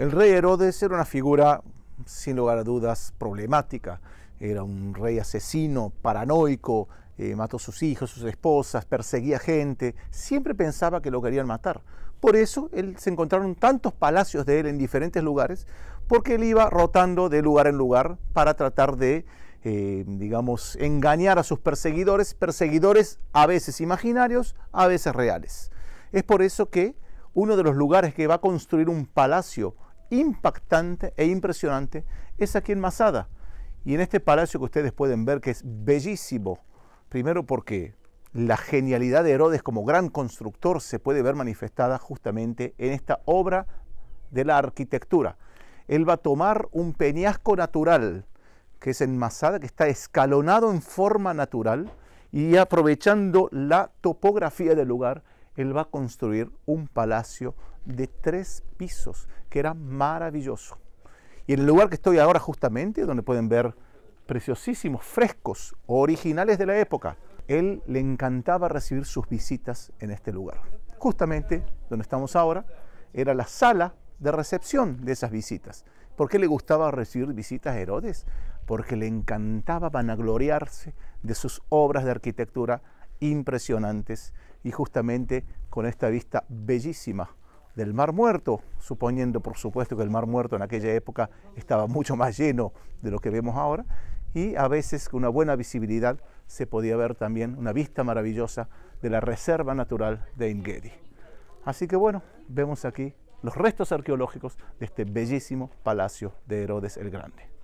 El rey Herodes era una figura, sin lugar a dudas, problemática. Era un rey asesino, paranoico, eh, mató a sus hijos, sus esposas, perseguía gente, siempre pensaba que lo querían matar. Por eso él, se encontraron tantos palacios de él en diferentes lugares, porque él iba rotando de lugar en lugar para tratar de, eh, digamos, engañar a sus perseguidores, perseguidores a veces imaginarios, a veces reales. Es por eso que uno de los lugares que va a construir un palacio impactante e impresionante es aquí en Masada. Y en este palacio que ustedes pueden ver que es bellísimo, primero porque la genialidad de Herodes como gran constructor se puede ver manifestada justamente en esta obra de la arquitectura. Él va a tomar un peñasco natural, que es en Masada, que está escalonado en forma natural, y aprovechando la topografía del lugar, él va a construir un palacio de tres pisos que era maravilloso. Y en el lugar que estoy ahora justamente, donde pueden ver preciosísimos, frescos, originales de la época, él le encantaba recibir sus visitas en este lugar. Justamente donde estamos ahora era la sala de recepción de esas visitas. ¿Por qué le gustaba recibir visitas a Herodes? Porque le encantaba vanagloriarse de sus obras de arquitectura impresionantes y justamente con esta vista bellísima del Mar Muerto, suponiendo por supuesto que el Mar Muerto en aquella época estaba mucho más lleno de lo que vemos ahora, y a veces con una buena visibilidad se podía ver también una vista maravillosa de la Reserva Natural de Engedi. Así que bueno, vemos aquí los restos arqueológicos de este bellísimo palacio de Herodes el Grande.